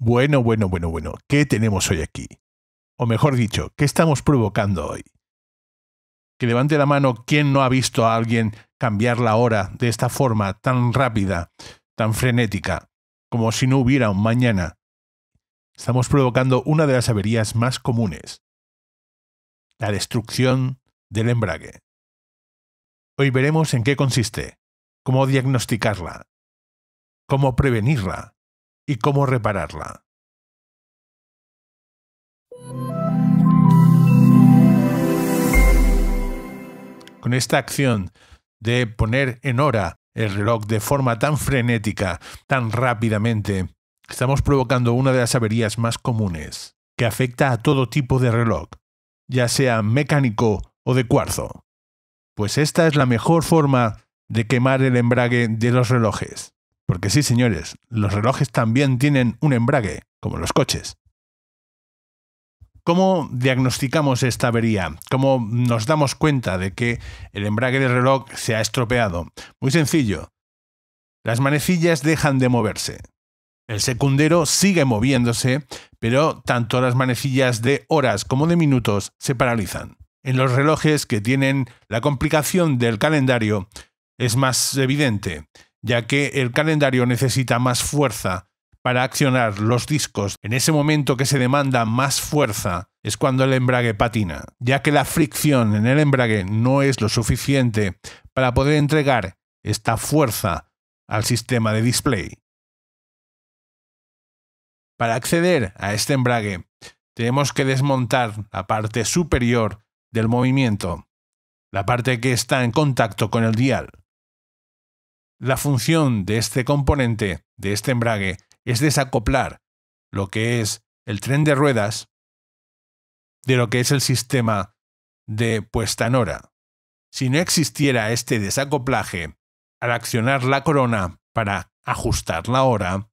Bueno, bueno, bueno, bueno, ¿qué tenemos hoy aquí? O mejor dicho, ¿qué estamos provocando hoy? Que levante la mano quien no ha visto a alguien cambiar la hora de esta forma tan rápida, tan frenética, como si no hubiera un mañana. Estamos provocando una de las averías más comunes, la destrucción del embrague. Hoy veremos en qué consiste, cómo diagnosticarla, cómo prevenirla y cómo repararla. Con esta acción de poner en hora el reloj de forma tan frenética, tan rápidamente, estamos provocando una de las averías más comunes, que afecta a todo tipo de reloj, ya sea mecánico o de cuarzo. Pues esta es la mejor forma de quemar el embrague de los relojes. Porque sí, señores, los relojes también tienen un embrague, como los coches. ¿Cómo diagnosticamos esta avería? ¿Cómo nos damos cuenta de que el embrague del reloj se ha estropeado? Muy sencillo. Las manecillas dejan de moverse. El secundero sigue moviéndose, pero tanto las manecillas de horas como de minutos se paralizan. En los relojes que tienen la complicación del calendario es más evidente ya que el calendario necesita más fuerza para accionar los discos. En ese momento que se demanda más fuerza es cuando el embrague patina, ya que la fricción en el embrague no es lo suficiente para poder entregar esta fuerza al sistema de display. Para acceder a este embrague, tenemos que desmontar la parte superior del movimiento, la parte que está en contacto con el dial. La función de este componente, de este embrague, es desacoplar lo que es el tren de ruedas de lo que es el sistema de puesta en hora. Si no existiera este desacoplaje, al accionar la corona para ajustar la hora,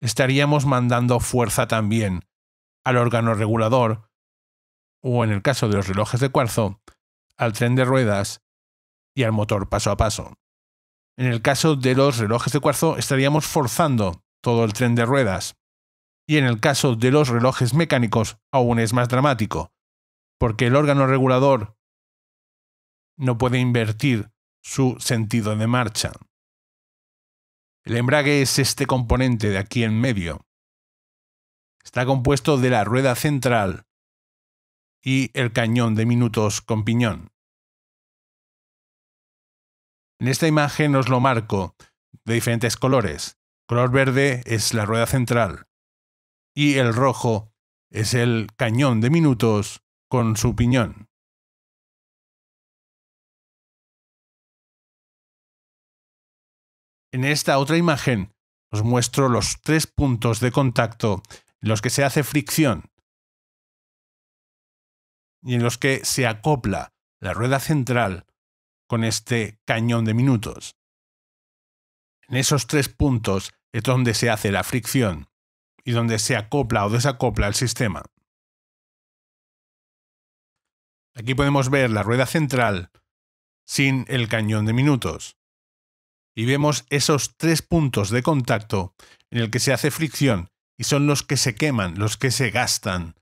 estaríamos mandando fuerza también al órgano regulador, o en el caso de los relojes de cuarzo, al tren de ruedas y al motor paso a paso. En el caso de los relojes de cuarzo estaríamos forzando todo el tren de ruedas. Y en el caso de los relojes mecánicos aún es más dramático, porque el órgano regulador no puede invertir su sentido de marcha. El embrague es este componente de aquí en medio. Está compuesto de la rueda central y el cañón de minutos con piñón. En esta imagen os lo marco de diferentes colores. El color verde es la rueda central y el rojo es el cañón de minutos con su piñón. En esta otra imagen os muestro los tres puntos de contacto en los que se hace fricción y en los que se acopla la rueda central con este cañón de minutos. En esos tres puntos es donde se hace la fricción y donde se acopla o desacopla el sistema. Aquí podemos ver la rueda central sin el cañón de minutos. Y vemos esos tres puntos de contacto en el que se hace fricción y son los que se queman, los que se gastan,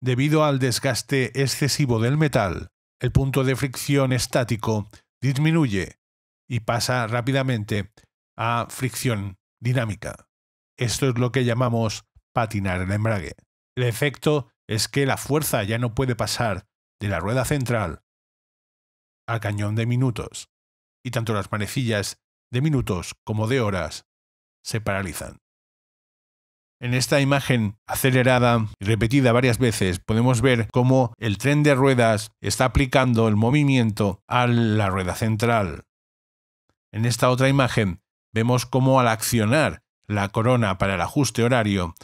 debido al desgaste excesivo del metal el punto de fricción estático disminuye y pasa rápidamente a fricción dinámica. Esto es lo que llamamos patinar el embrague. El efecto es que la fuerza ya no puede pasar de la rueda central al cañón de minutos, y tanto las manecillas de minutos como de horas se paralizan. En esta imagen acelerada y repetida varias veces podemos ver cómo el tren de ruedas está aplicando el movimiento a la rueda central. En esta otra imagen vemos cómo al accionar la corona para el ajuste horario,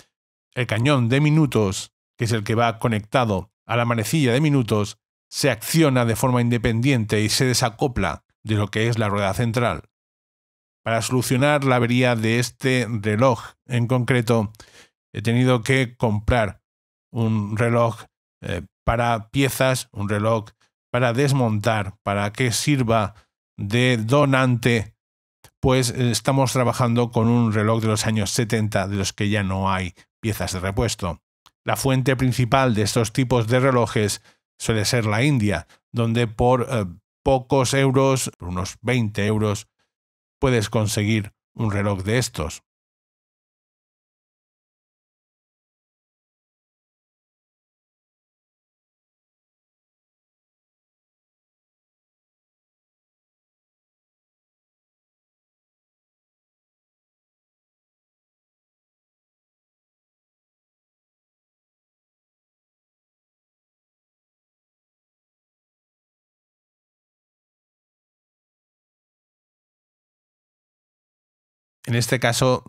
el cañón de minutos, que es el que va conectado a la manecilla de minutos, se acciona de forma independiente y se desacopla de lo que es la rueda central. Para solucionar la avería de este reloj en concreto, he tenido que comprar un reloj eh, para piezas, un reloj para desmontar, para que sirva de donante, pues eh, estamos trabajando con un reloj de los años 70 de los que ya no hay piezas de repuesto. La fuente principal de estos tipos de relojes suele ser la India, donde por eh, pocos euros, unos 20 euros, puedes conseguir un reloj de estos. En este caso,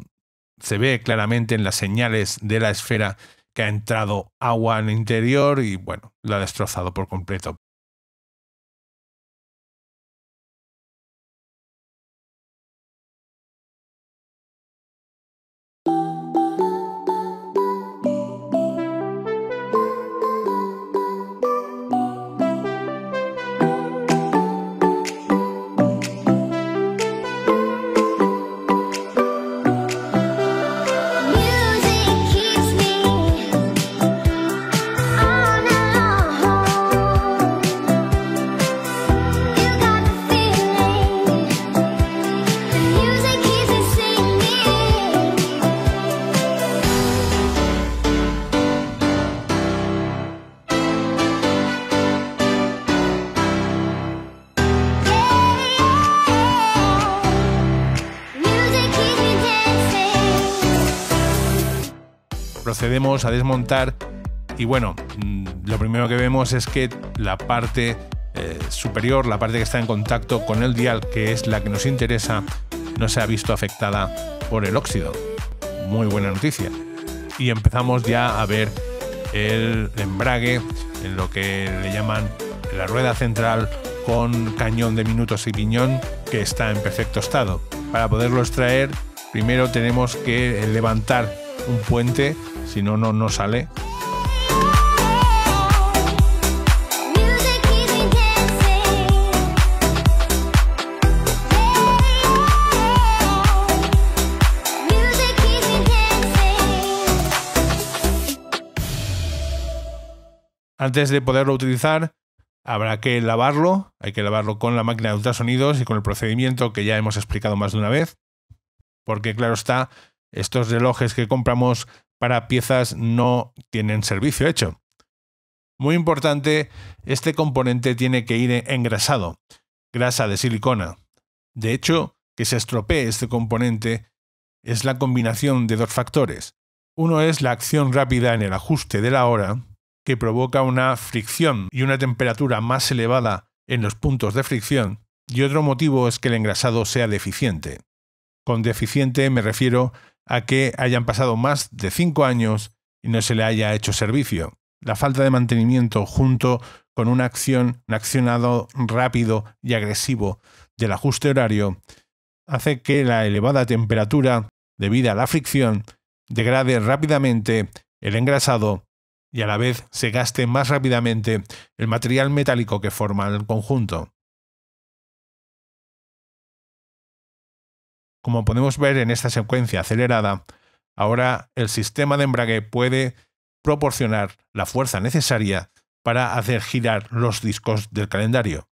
se ve claramente en las señales de la esfera que ha entrado agua al interior y bueno, la ha destrozado por completo. procedemos a desmontar y bueno, mm, lo primero que vemos es que la parte eh, superior, la parte que está en contacto con el dial, que es la que nos interesa, no se ha visto afectada por el óxido. Muy buena noticia. Y empezamos ya a ver el embrague en lo que le llaman la rueda central con cañón de minutos y piñón que está en perfecto estado. Para poderlo extraer, primero tenemos que levantar un puente si no, no, sale. Antes de poderlo utilizar, habrá que lavarlo. Hay que lavarlo con la máquina de ultrasonidos y con el procedimiento que ya hemos explicado más de una vez. Porque claro está, estos relojes que compramos para piezas no tienen servicio hecho. Muy importante, este componente tiene que ir engrasado, grasa de silicona. De hecho, que se estropee este componente es la combinación de dos factores. Uno es la acción rápida en el ajuste de la hora, que provoca una fricción y una temperatura más elevada en los puntos de fricción, y otro motivo es que el engrasado sea deficiente. Con deficiente me refiero a que hayan pasado más de cinco años y no se le haya hecho servicio. La falta de mantenimiento junto con una acción, un accionado rápido y agresivo del ajuste horario, hace que la elevada temperatura, debida a la fricción, degrade rápidamente el engrasado y a la vez se gaste más rápidamente el material metálico que forma el conjunto. Como podemos ver en esta secuencia acelerada, ahora el sistema de embrague puede proporcionar la fuerza necesaria para hacer girar los discos del calendario.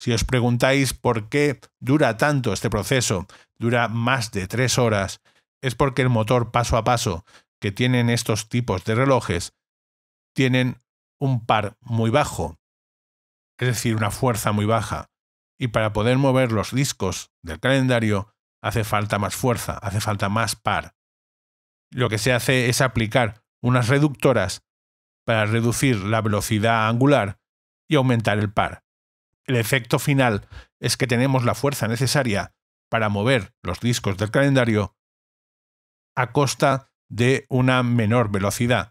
Si os preguntáis por qué dura tanto este proceso, dura más de tres horas, es porque el motor paso a paso que tienen estos tipos de relojes tienen un par muy bajo, es decir, una fuerza muy baja y para poder mover los discos del calendario hace falta más fuerza, hace falta más par. Lo que se hace es aplicar unas reductoras para reducir la velocidad angular y aumentar el par. El efecto final es que tenemos la fuerza necesaria para mover los discos del calendario a costa de una menor velocidad.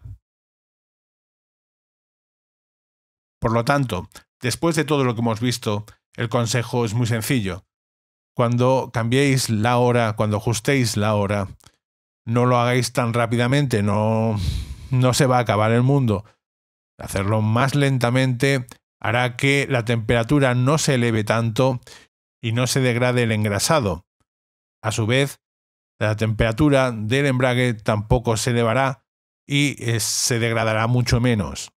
Por lo tanto, después de todo lo que hemos visto, el consejo es muy sencillo. Cuando cambiéis la hora, cuando ajustéis la hora, no lo hagáis tan rápidamente, no, no se va a acabar el mundo. Hacerlo más lentamente hará que la temperatura no se eleve tanto y no se degrade el engrasado. A su vez, la temperatura del embrague tampoco se elevará y eh, se degradará mucho menos.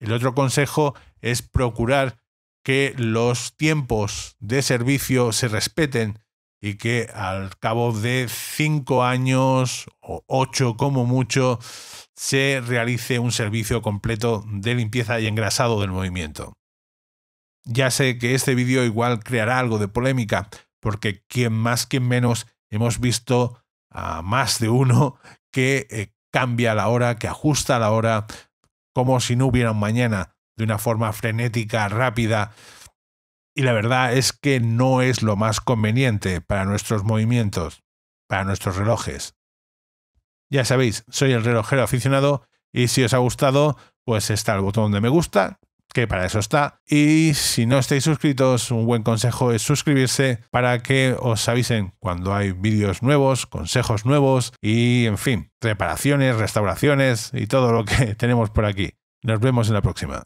El otro consejo es procurar que los tiempos de servicio se respeten y que al cabo de cinco años o ocho como mucho se realice un servicio completo de limpieza y engrasado del movimiento. Ya sé que este vídeo igual creará algo de polémica, porque quien más, quien menos, hemos visto a más de uno que eh, cambia la hora, que ajusta la hora, como si no hubiera un mañana de una forma frenética, rápida, y la verdad es que no es lo más conveniente para nuestros movimientos, para nuestros relojes. Ya sabéis, soy el relojero aficionado y si os ha gustado, pues está el botón de me gusta, que para eso está. Y si no estáis suscritos, un buen consejo es suscribirse para que os avisen cuando hay vídeos nuevos, consejos nuevos y, en fin, reparaciones, restauraciones y todo lo que tenemos por aquí. Nos vemos en la próxima.